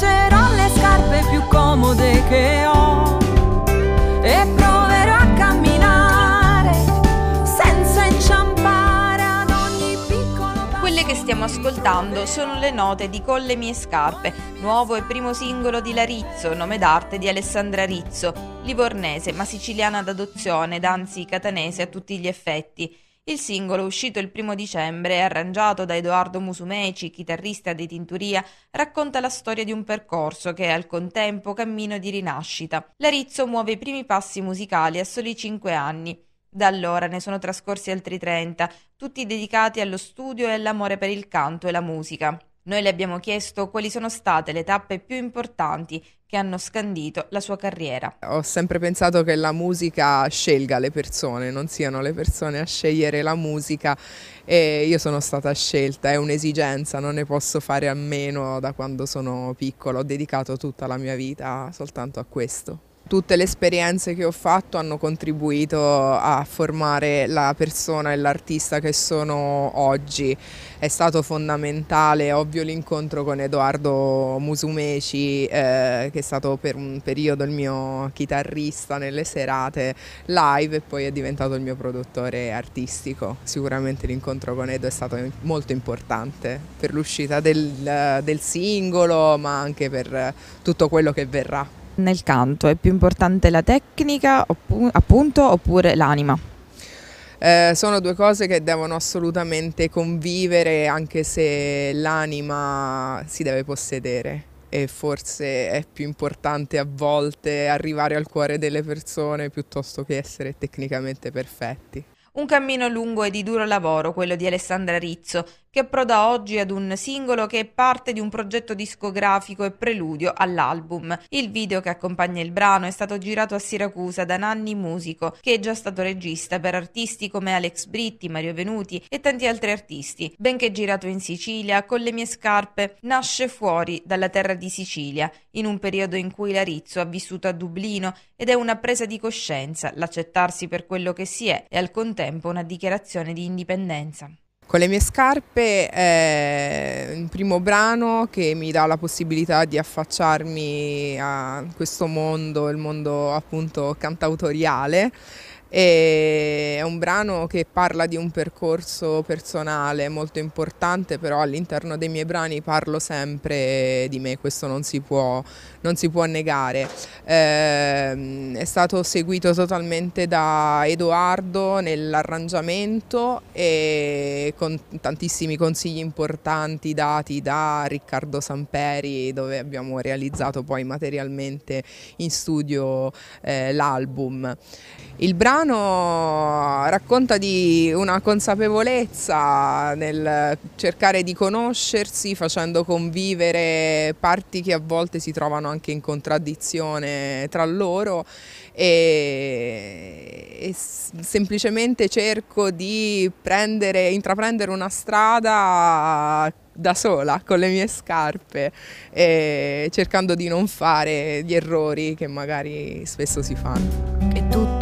indosserò le scarpe più comode che ho e proverò a camminare senza inciampare ad ogni piccolo passo. Quelle che stiamo ascoltando sono le note di Con le mie scarpe, nuovo e primo singolo di Larizzo, nome d'arte di Alessandra Rizzo, livornese ma siciliana d'adozione, danzi catanese a tutti gli effetti. Il singolo, uscito il primo dicembre e arrangiato da Edoardo Musumeci, chitarrista dei Tinturia, racconta la storia di un percorso che è al contempo cammino di rinascita. Larizzo muove i primi passi musicali a soli 5 anni. Da allora ne sono trascorsi altri 30, tutti dedicati allo studio e all'amore per il canto e la musica. Noi le abbiamo chiesto quali sono state le tappe più importanti che hanno scandito la sua carriera. Ho sempre pensato che la musica scelga le persone, non siano le persone a scegliere la musica e io sono stata scelta, è un'esigenza, non ne posso fare a meno da quando sono piccola, ho dedicato tutta la mia vita soltanto a questo tutte le esperienze che ho fatto hanno contribuito a formare la persona e l'artista che sono oggi. È stato fondamentale, ovvio, l'incontro con Edoardo Musumeci, eh, che è stato per un periodo il mio chitarrista nelle serate live e poi è diventato il mio produttore artistico. Sicuramente l'incontro con Edo è stato molto importante per l'uscita del, del singolo, ma anche per tutto quello che verrà nel canto? È più importante la tecnica appunto oppure l'anima? Eh, sono due cose che devono assolutamente convivere anche se l'anima si deve possedere e forse è più importante a volte arrivare al cuore delle persone piuttosto che essere tecnicamente perfetti. Un cammino lungo e di duro lavoro, quello di Alessandra Rizzo, che approda oggi ad un singolo che è parte di un progetto discografico e preludio all'album. Il video che accompagna il brano è stato girato a Siracusa da Nanni Musico, che è già stato regista per artisti come Alex Britti, Mario Venuti e tanti altri artisti. Benché girato in Sicilia, con le mie scarpe, nasce fuori dalla terra di Sicilia, in un periodo in cui Larizzo ha vissuto a Dublino ed è una presa di coscienza, l'accettarsi per quello che si è e al contempo una dichiarazione di indipendenza. Con le mie scarpe è il primo brano che mi dà la possibilità di affacciarmi a questo mondo, il mondo appunto cantautoriale e è un brano che parla di un percorso personale molto importante, però all'interno dei miei brani parlo sempre di me, questo non si può, non si può negare. Eh, è stato seguito totalmente da Edoardo nell'arrangiamento e con tantissimi consigli importanti dati da Riccardo Samperi, dove abbiamo realizzato poi materialmente in studio eh, l'album. Il brano Milano racconta di una consapevolezza nel cercare di conoscersi facendo convivere parti che a volte si trovano anche in contraddizione tra loro e, e semplicemente cerco di prendere, intraprendere una strada da sola con le mie scarpe cercando di non fare gli errori che magari spesso si fanno. tutto